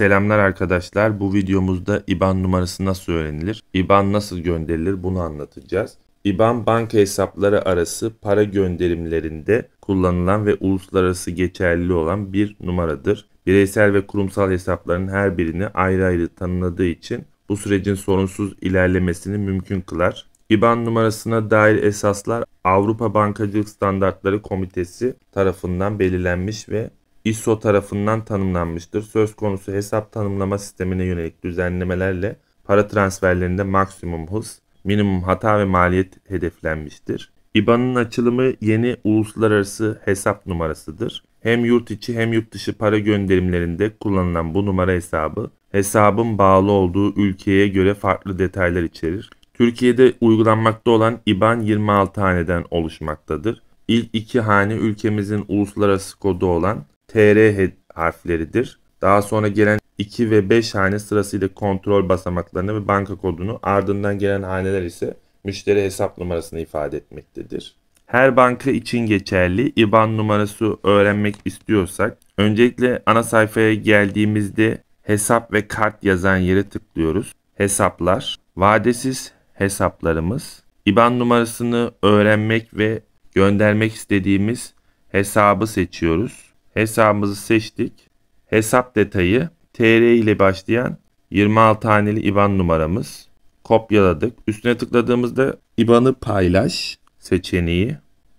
Selamlar arkadaşlar. Bu videomuzda IBAN numarası nasıl öğrenilir? IBAN nasıl gönderilir? Bunu anlatacağız. IBAN banka hesapları arası para gönderimlerinde kullanılan ve uluslararası geçerli olan bir numaradır. Bireysel ve kurumsal hesapların her birini ayrı ayrı tanımladığı için bu sürecin sorunsuz ilerlemesini mümkün kılar. IBAN numarasına dair esaslar Avrupa Bankacılık Standartları Komitesi tarafından belirlenmiş ve ISO tarafından tanımlanmıştır. Söz konusu hesap tanımlama sistemine yönelik düzenlemelerle para transferlerinde maksimum hız, minimum hata ve maliyet hedeflenmiştir. IBAN'ın açılımı yeni uluslararası hesap numarasıdır. Hem yurt içi hem yurt dışı para gönderimlerinde kullanılan bu numara hesabı hesabın bağlı olduğu ülkeye göre farklı detaylar içerir. Türkiye'de uygulanmakta olan IBAN 26 haneden oluşmaktadır. İlk iki hane ülkemizin uluslararası kodu olan TR harfleridir. Daha sonra gelen 2 ve 5 hane sırasıyla kontrol basamaklarını ve banka kodunu ardından gelen haneler ise müşteri hesap numarasını ifade etmektedir. Her banka için geçerli IBAN numarası öğrenmek istiyorsak öncelikle ana sayfaya geldiğimizde hesap ve kart yazan yere tıklıyoruz. Hesaplar, vadesiz hesaplarımız, IBAN numarasını öğrenmek ve göndermek istediğimiz hesabı seçiyoruz. Hesabımızı seçtik. Hesap detayı TR ile başlayan 26 haneli IBAN numaramız. Kopyaladık. Üstüne tıkladığımızda IBAN'ı paylaş seçeneği.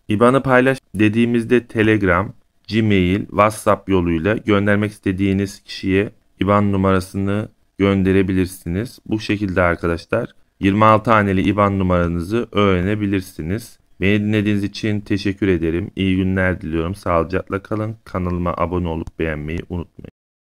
IBAN'ı paylaş dediğimizde Telegram, Gmail, WhatsApp yoluyla göndermek istediğiniz kişiye IBAN numarasını gönderebilirsiniz. Bu şekilde arkadaşlar 26 haneli IBAN numaranızı öğrenebilirsiniz. Beni dinlediğiniz için teşekkür ederim. İyi günler diliyorum. Sağlıcakla kalın. Kanalıma abone olup beğenmeyi unutmayın.